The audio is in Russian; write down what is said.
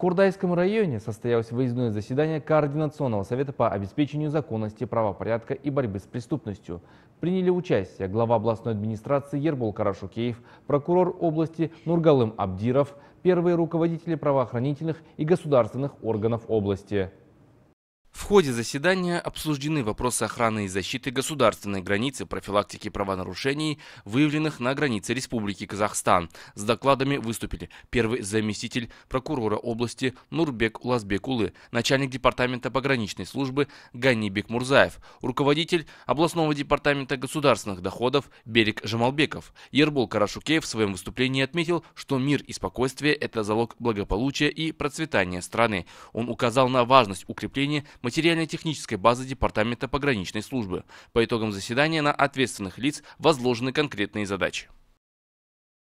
Курдайском районе состоялось выездное заседание Координационного совета по обеспечению законности, правопорядка и борьбы с преступностью. Приняли участие глава областной администрации Ербол Карашукеев, прокурор области Нургалым Абдиров, первые руководители правоохранительных и государственных органов области. В ходе заседания обсуждены вопросы охраны и защиты государственной границы, профилактики правонарушений, выявленных на границе Республики Казахстан. С докладами выступили первый заместитель прокурора области Нурбек Улазбекулы, начальник департамента пограничной службы Ганибек Мурзаев, руководитель областного департамента государственных доходов Берег Жамалбеков. Ербол Карашукеев в своем выступлении отметил, что мир и спокойствие – это залог благополучия и процветания страны. Он указал на важность укрепления материально-технической базы Департамента пограничной службы. По итогам заседания на ответственных лиц возложены конкретные задачи.